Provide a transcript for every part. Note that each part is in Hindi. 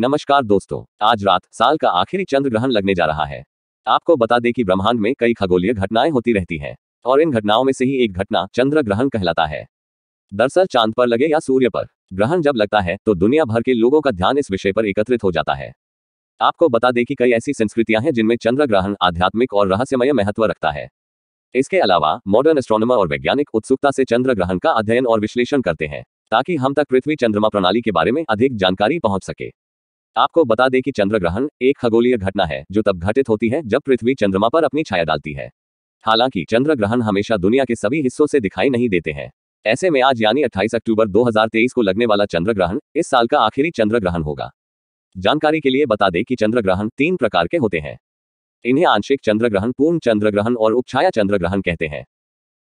नमस्कार दोस्तों आज रात साल का आखिरी चंद्र ग्रहण लगने जा रहा है आपको बता दें कि ब्रह्मांड में कई खगोलीय घटनाएं होती रहती हैं और इन घटनाओं में से ही एक घटना चंद्र ग्रहण कहलाता है दरअसल चांद पर लगे या सूर्य पर ग्रहण जब लगता है तो दुनिया भर के लोगों का ध्यान इस विषय पर एकत्रित हो जाता है आपको बता दें कि कई ऐसी संस्कृतियां हैं जिनमें चंद्र ग्रहण आध्यात्मिक और रहस्यमय महत्व रखता है इसके अलावा मॉडर्न एस्ट्रोनॉमर और वैज्ञानिक उत्सुकता से चंद्र ग्रहण का अध्ययन और विश्लेषण करते हैं ताकि हम तक पृथ्वी चंद्रमा प्रणाली के बारे में अधिक जानकारी पहुंच सके आपको बता दें कि चंद्र ग्रहण एक खगोलीय घटना है जो तब घटित होती है जब पृथ्वी चंद्रमा पर अपनी छाया डालती है हालांकि चंद्र ग्रहण हमेशा दुनिया के सभी हिस्सों से दिखाई नहीं देते हैं ऐसे में आज यानी 28 अक्टूबर 2023 को लगने वाला चंद्र ग्रहण इस साल का आखिरी चंद्र ग्रहण होगा जानकारी के लिए बता दें कि चंद्र ग्रहण तीन प्रकार के होते हैं इन्हें आंशिक चंद्र ग्रहण पूर्ण चंद्र ग्रहण और उपछाया चंद्र ग्रहण कहते हैं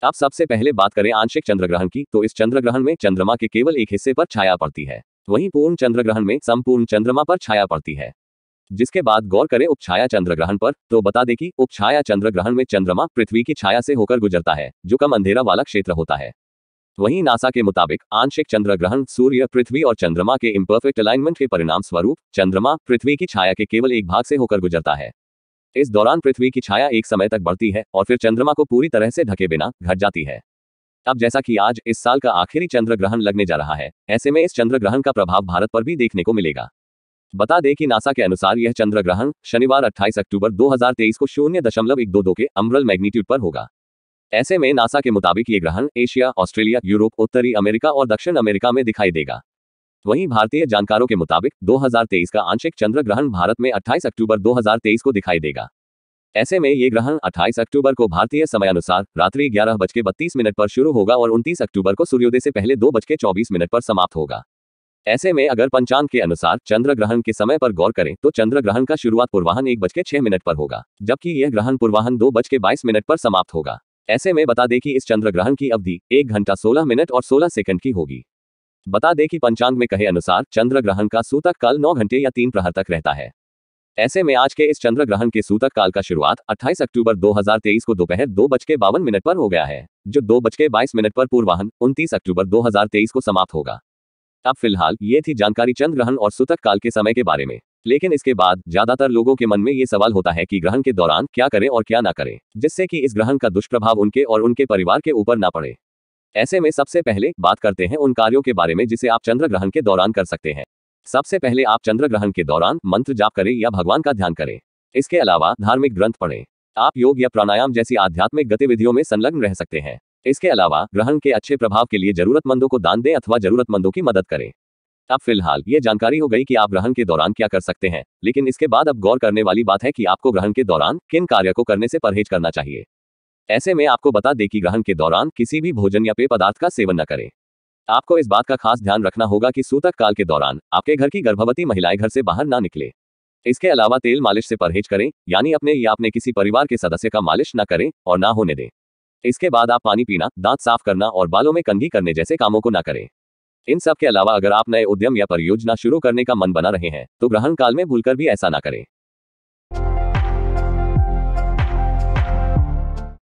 अब सबसे पहले बात करें आंशिक चंद्र ग्रहण की तो इस चंद्र ग्रहण में चंद्रमा के केवल एक हिस्से पर छाया पड़ती है वहीं पूर्ण चंद्र ग्रहण में संपूर्ण चंद्रमा पर छाया पड़ती है जिसके बाद गौर करें उपछाया चंद्र ग्रहण पर तो बता दे कि उपछाया चंद्र ग्रहण में चंद्रमा पृथ्वी की छाया से होकर गुजरता है जो कम अंधेरा वाला क्षेत्र होता है वहीं नासा के मुताबिक आंशिक चंद्र ग्रहण सूर्य पृथ्वी और चंद्रमा के इम्परफेक्ट अलाइनमेंट के परिणाम स्वरूप चंद्रमा पृथ्वी की छाया के केवल एक भाग से होकर गुजरता है इस दौरान पृथ्वी की छाया एक समय तक बढ़ती है और फिर चंद्रमा को पूरी तरह से ढके बिना घट जाती है अब जैसा कि आज इस साल का आखिरी चंद्र ग्रहण लगने जा रहा है ऐसे में इस चंद्र ग्रहण का प्रभाव भारत पर भी देखने को मिलेगा बता दें कि नासा के अनुसार यह चंद्र ग्रहण शनिवार 28 अक्टूबर 2023 को शून्य दशमलव एक दो दो के अमरल मैग्नीट्यूड पर होगा ऐसे में नासा के मुताबिक ये ग्रहण एशिया ऑस्ट्रेलिया यूरोप उत्तरी अमेरिका और दक्षिण अमेरिका में दिखाई देगा वहीं भारतीय जानकारों के मुताबिक 2023 का आंशिक चंद्र ग्रहण भारत में 28 अक्टूबर 2023 को दिखाई देगा ऐसे में ये ग्रहण 28 अक्टूबर को भारतीय समयानुसार रात्रि ग्यारह बज बत्तीस मिनट पर शुरू होगा और 29 अक्टूबर को सूर्योदय से पहले दो बज के चौबीस मिनट पर समाप्त होगा ऐसे में अगर पंचांग के अनुसार चंद्र ग्रहण के समय पर गौर करें तो चंद्र ग्रहण का शुरुआत पूर्वाहन एक बज के छह मिनट पर होगा जबकि यह ग्रहण पूर्वाहन दो बज के बाईस मिनट पर समाप्त होगा ऐसे में बता दें कि इस चंद्र ग्रहण की अवधि एक घंटा सोलह मिनट और सोलह सेकंड की होगी बता दें कि पंचांग में कहे अनुसार चंद्र ग्रहण का सूतक कल नौ घंटे या तीन प्रहर तक रहता है ऐसे में आज के इस चंद्र ग्रहण के सूतक काल का शुरुआत 28 अक्टूबर 2023 को दोपहर दो बज के बावन मिनट पर हो गया है जो दो बज के बाईस मिनट पर पूर्वाहन 29 अक्टूबर 2023 को समाप्त होगा अब फिलहाल ये थी जानकारी चंद्र ग्रहण और सूतक काल के समय के बारे में लेकिन इसके बाद ज्यादातर लोगों के मन में ये सवाल होता है कि ग्रहण के दौरान क्या करें और क्या ना करें जिससे कि इस ग्रहण का दुष्प्रभाव उनके और उनके परिवार के ऊपर ना पड़े ऐसे में सबसे पहले बात करते हैं उन कार्यों के बारे में जिसे आप चंद्र ग्रहण के दौरान कर सकते हैं सबसे पहले आप चंद्र ग्रहण के दौरान मंत्र जाप करें या भगवान का ध्यान करें इसके अलावा धार्मिक ग्रंथ पढ़ें आप योग या प्राणायाम जैसी आध्यात्मिक गतिविधियों में संलग्न रह सकते हैं इसके अलावा ग्रहण के अच्छे प्रभाव के लिए जरूरतमंदों को दान दें अथवा जरूरतमंदों की मदद करें अब फिलहाल ये जानकारी हो गई कि आप ग्रहण के दौरान क्या कर सकते हैं लेकिन इसके बाद अब गौर करने वाली बात है कि आपको ग्रहण के दौरान किन कार्य को करने से परहेज करना चाहिए ऐसे में आपको बता दें कि ग्रहण के दौरान किसी भी भोजन या पेय पदार्थ का सेवन न करें आपको इस बात का खास ध्यान रखना होगा कि सूतक काल के दौरान आपके घर की गर्भवती महिलाएं घर से बाहर ना निकले इसके अलावा तेल मालिश से परहेज करें यानी अपने या अपने किसी परिवार के सदस्य का मालिश न करें और ना होने दें इसके बाद आप पानी पीना दांत साफ करना और बालों में कंघी करने जैसे कामों को ना करें इन सब के अलावा अगर आप नए उद्यम या परियोजना शुरू करने का मन बना रहे हैं तो ग्रहण काल में भूलकर भी ऐसा ना करें